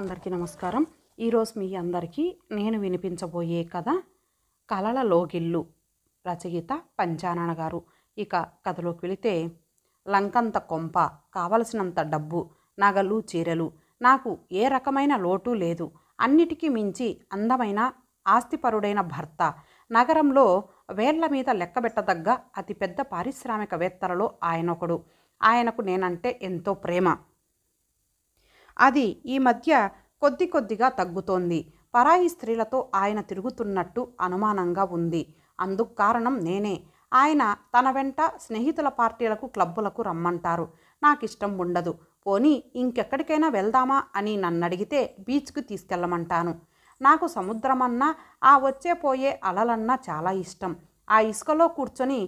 అందరికీ నమస్కారం ఈరోజు మీ అందరికీ నేను వినిపించబోయే కథ కళల లోగిల్లు రచయిత పంచానన గారు ఇక కథలోకి వెళితే లంకంత కొంప కావలసినంత డబ్బు నగలు చీరలు నాకు ఏ రకమైన లోటు లేదు అన్నిటికీ మించి అందమైన ఆస్తిపరుడైన భర్త నగరంలో వేళ్ల మీద లెక్కబెట్టదగ్గ అతిపెద్ద పారిశ్రామికవేత్తలలో ఆయనొకడు ఆయనకు నేనంటే ఎంతో ప్రేమ అది ఈ మధ్య కొద్ది కొద్దిగా తగ్గుతోంది పరాయి స్త్రీలతో ఆయన తిరుగుతున్నట్టు అనుమానంగా ఉంది అందుకు కారణం నేనే ఆయన తన వెంట స్నేహితుల పార్టీలకు క్లబ్బులకు రమ్మంటారు నాకు ఇష్టం ఉండదు పోనీ ఇంకెక్కడికైనా వెళ్దామా అని నన్ను అడిగితే బీచ్కి తీసుకెళ్ళమంటాను నాకు సముద్రమన్నా ఆ వచ్చే పోయే అలలన్నా చాలా ఇష్టం ఆ ఇసుకలో కూర్చొని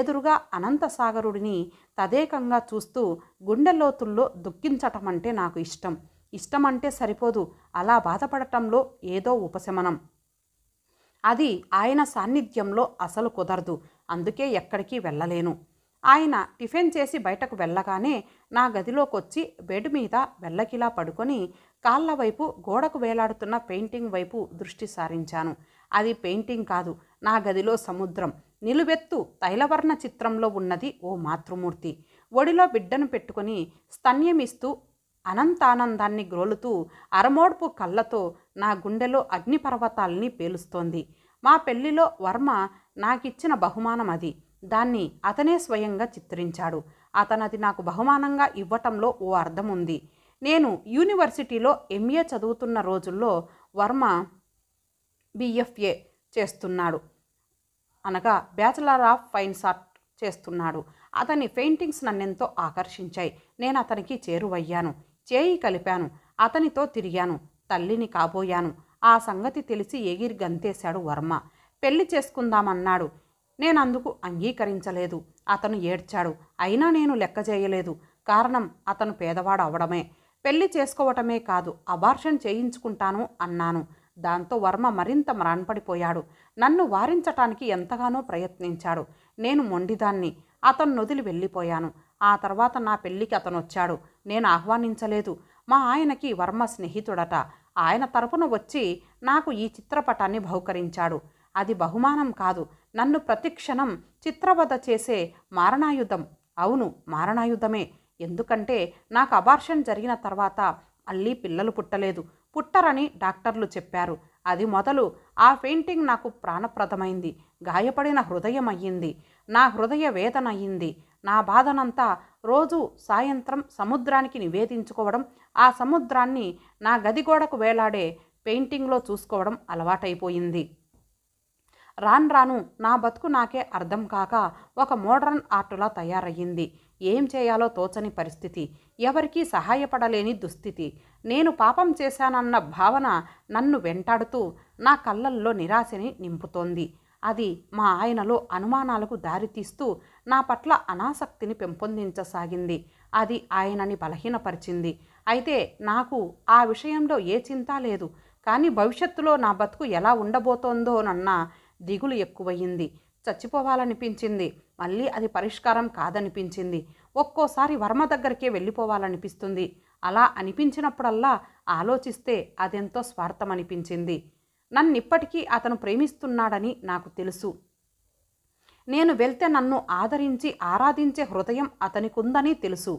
ఎదురుగా అనంత సాగరుడిని తదేకంగా చూస్తూ గుండెలోతుల్లో దుఃఖించటం అంటే నాకు ఇష్టం ఇష్టం అంటే సరిపోదు అలా బాధపడటంలో ఏదో ఉపశమనం అది ఆయన సాన్నిధ్యంలో అసలు కుదరదు అందుకే ఎక్కడికి వెళ్ళలేను ఆయన టిఫిన్ చేసి బయటకు వెళ్ళగానే నా గదిలోకొచ్చి బెడ్ మీద వెళ్ళకిలా పడుకొని కాళ్ళ వైపు గోడకు వేలాడుతున్న పెయింటింగ్ వైపు దృష్టి సారించాను అది పెయింటింగ్ కాదు నా గదిలో సముద్రం నిలువెత్తు తైలవర్ణ చిత్రంలో ఉన్నది ఓ మాతృమూర్తి ఒడిలో బిడ్డను పెట్టుకుని స్తన్యమిస్తూ అనంతానందాన్ని గ్రోలుతూ అరమోడ్పు కళ్ళతో నా గుండెలో అగ్నిపర్వతాల్ని పేలుస్తోంది మా పెళ్లిలో వర్మ నాకిచ్చిన బహుమానం అది దాన్ని అతనే స్వయంగా చిత్రించాడు అతనది నాకు బహుమానంగా ఇవ్వటంలో ఓ అర్థం ఉంది నేను యూనివర్సిటీలో ఎంఏ చదువుతున్న రోజుల్లో వర్మ బిఎఫ్ఏ చేస్తున్నాడు అనగా బ్యాచిలర్ ఆఫ్ ఫైన్ ఆర్ట్ చేస్తున్నాడు అతని పెయింటింగ్స్ నన్నెంతో ఆకర్షించాయి నేను అతనికి చేరువయ్యాను చేయి కలిపాను అతనితో తిరిగాను తల్లిని కాబోయాను ఆ సంగతి తెలిసి ఎగిరి గంతేశాడు వర్మ పెళ్లి చేసుకుందామన్నాడు నేను అందుకు అంగీకరించలేదు అతను ఏడ్చాడు అయినా నేను లెక్క చేయలేదు కారణం అతను పేదవాడు అవడమే పెళ్లి చేసుకోవటమే కాదు అబార్షన్ చేయించుకుంటాను అన్నాను దాంతో వర్మ మరింత మ్రాన్పడిపోయాడు నన్ను వారించటానికి ఎంతగానో ప్రయత్నించాడు నేను మొండిదాన్ని అతను నొదిలి వెళ్ళిపోయాను ఆ తర్వాత నా పెళ్ళికి అతను వచ్చాడు నేను ఆహ్వానించలేదు మా ఆయనకి వర్మ స్నేహితుడట ఆయన తరపున వచ్చి నాకు ఈ చిత్రపటాన్ని బహుకరించాడు అది బహుమానం కాదు నన్ను ప్రతిక్షణం చిత్రవధ చేసే మారణాయుధం అవును మారణాయుధమే ఎందుకంటే నాకు అబార్షన్ జరిగిన తర్వాత మళ్ళీ పిల్లలు పుట్టలేదు పుట్టరని డాక్టర్లు చెప్పారు అది మొదలు ఆ పెయింటింగ్ నాకు ప్రాణప్రదమైంది గాయపడిన హృదయం అయ్యింది నా హృదయ వేదన అయ్యింది నా బాధనంతా రోజు సాయంత్రం సముద్రానికి నివేదించుకోవడం ఆ సముద్రాన్ని నా గదిగోడకు వేలాడే పెయింటింగ్లో చూసుకోవడం అలవాటైపోయింది రాను రాను నా బతుకు నాకే అర్థం కాక ఒక మోడర్న్ ఆర్టులా తయారయ్యింది ఏం చేయాలో తోచని పరిస్థితి ఎవరికీ సహాయపడలేని దుస్థితి నేను పాపం చేశానన్న భావన నన్ను వెంటాడుతూ నా కళ్ళల్లో నిరాశని నింపుతోంది అది మా ఆయనలో అనుమానాలకు దారితీస్తూ నా పట్ల అనాసక్తిని పెంపొందించసాగింది అది ఆయనని బలహీనపరిచింది అయితే నాకు ఆ విషయంలో ఏ చింత లేదు కానీ భవిష్యత్తులో నా బతుకు ఎలా ఉండబోతోందోనన్న దిగులు ఎక్కువయ్యింది చచ్చిపోవాలనిపించింది మళ్ళీ అది పరిష్కారం కాదనిపించింది ఒక్కోసారి వర్మ దగ్గరికే వెళ్ళిపోవాలనిపిస్తుంది అలా అనిపించినప్పుడల్లా ఆలోచిస్తే అదెంతో స్వార్థం అనిపించింది నన్నిప్పటికీ అతను ప్రేమిస్తున్నాడని నాకు తెలుసు నేను వెళ్తే నన్ను ఆదరించి ఆరాధించే హృదయం అతనికుందని తెలుసు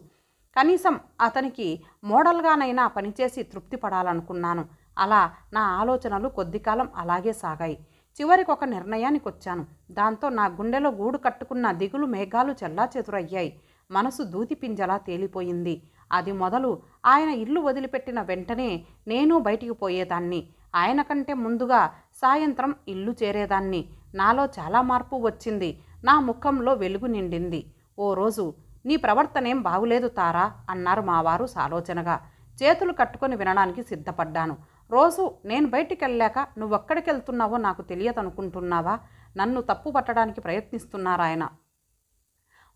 కనీసం అతనికి మోడల్గానైనా పనిచేసి తృప్తి పడాలనుకున్నాను అలా నా ఆలోచనలు కొద్దికాలం అలాగే సాగాయి చివరికి ఒక నిర్ణయానికి వచ్చాను దాంతో నా గుండెలో గూడు కట్టుకున్న దిగులు మేఘాలు చెల్లా చెదురయ్యాయి మనసు దూతి పింజలా తేలిపోయింది అది మొదలు ఆయన ఇల్లు వదిలిపెట్టిన వెంటనే నేను బయటికి పోయేదాన్ని ఆయన కంటే ముందుగా సాయంత్రం ఇల్లు చేరేదాన్ని నాలో చాలా మార్పు వచ్చింది నా ముఖంలో వెలుగు నిండింది ఓ రోజు నీ ప్రవర్తనేం బాగులేదు తారా అన్నారు మావారు సాలోచనగా చేతులు కట్టుకొని వినడానికి సిద్ధపడ్డాను రోజు నేను బయటికి వెళ్ళాక నువ్వు వెళ్తున్నావో నాకు తెలియదు అనుకుంటున్నావా నన్ను తప్పు పట్టడానికి ప్రయత్నిస్తున్నారాయన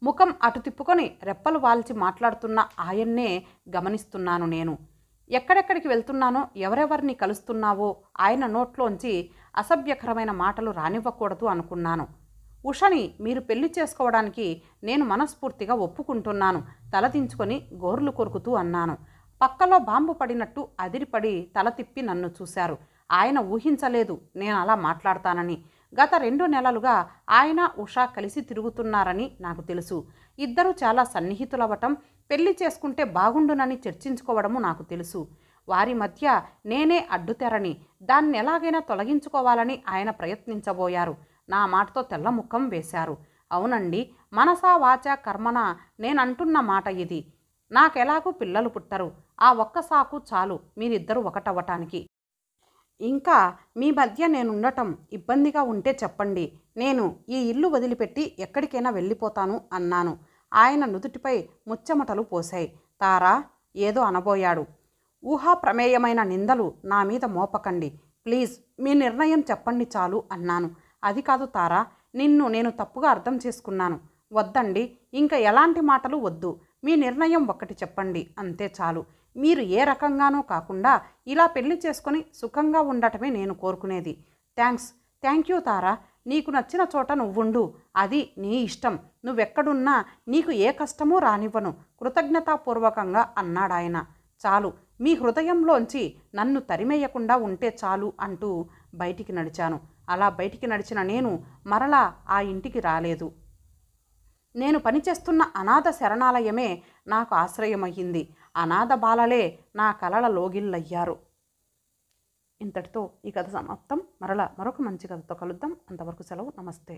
ముఖం అటు తిప్పుకొని రెప్పలు వాల్చి మాట్లాడుతున్న ఆయన్నే గమనిస్తున్నాను నేను ఎక్కడెక్కడికి వెళ్తున్నానో ఎవరెవరిని కలుస్తున్నావో ఆయన నోట్లోంచి అసభ్యకరమైన మాటలు రానివ్వకూడదు అనుకున్నాను ఉషని మీరు పెళ్లి చేసుకోవడానికి నేను మనస్ఫూర్తిగా ఒప్పుకుంటున్నాను తలదించుకొని గోర్లు కొరుకుతూ అన్నాను పక్కలో బాంబు పడినట్టు అదిరిపడి తల తిప్పి నన్ను చూశారు ఆయన ఊహించలేదు నేను అలా మాట్లాడతానని గత రెండు నెలలుగా ఆయన ఉషా కలిసి తిరుగుతున్నారని నాకు తెలుసు ఇద్దరు చాలా సన్నిహితులవటం పెళ్లి చేసుకుంటే బాగుండునని చర్చించుకోవడము నాకు తెలుసు వారి మధ్య నేనే అడ్డుతెరని దాన్ని ఎలాగైనా తొలగించుకోవాలని ఆయన ప్రయత్నించబోయారు నా మాటతో తెల్లముఖం వేశారు అవునండి మనసా వాచ కర్మన నేనంటున్న మాట ఇది నాకెలాగూ పిల్లలు పుట్టరు ఆ ఒక్క సాకు చాలు మీరిద్దరూ ఒకటవ్వటానికి ఇంకా మీ మధ్య నేనుండటం ఇబ్బందిగా ఉంటే చెప్పండి నేను ఈ ఇల్లు వదిలిపెట్టి ఎక్కడికైనా వెళ్ళిపోతాను అన్నాను ఆయన నుదుటిపై ముచ్చమటలు పోశాయి తారా ఏదో అనబోయాడు ఊహాప్రమేయమైన నిందలు నా మీద మోపకండి ప్లీజ్ మీ నిర్ణయం చెప్పండి చాలు అన్నాను అది కాదు తారా నిన్ను నేను తప్పుగా అర్థం చేసుకున్నాను వద్దండి ఇంకా ఎలాంటి మాటలు వద్దు మీ నిర్ణయం ఒక్కటి చెప్పండి అంతే చాలు మీరు ఏ రకంగానో కాకుండా ఇలా పెళ్లి చేసుకొని సుఖంగా ఉండటమే నేను కోరుకునేది థ్యాంక్స్ థ్యాంక్ యూ తారా నీకు నచ్చిన చోట నువ్వుండు అది నీ ఇష్టం నువ్వెక్కడున్నా నీకు ఏ కష్టమూ రానివ్వను కృతజ్ఞతాపూర్వకంగా అన్నాడాయన చాలు మీ హృదయంలోంచి నన్ను తరిమేయకుండా ఉంటే చాలు అంటూ బయటికి నడిచాను అలా బయటికి నడిచిన నేను మరలా ఆ ఇంటికి రాలేదు నేను పనిచేస్తున్న అనాథ శరణాలయమే నాకు ఆశ్రయమయ్యింది అనాథ బాలలే నా కలల లోగిళ్ళయ్యారు ఇంతటితో ఈ కథ సమాప్తం మరలా మరొక మంచి కథతో కలుద్దాం అంతవరకు సెలవు నమస్తే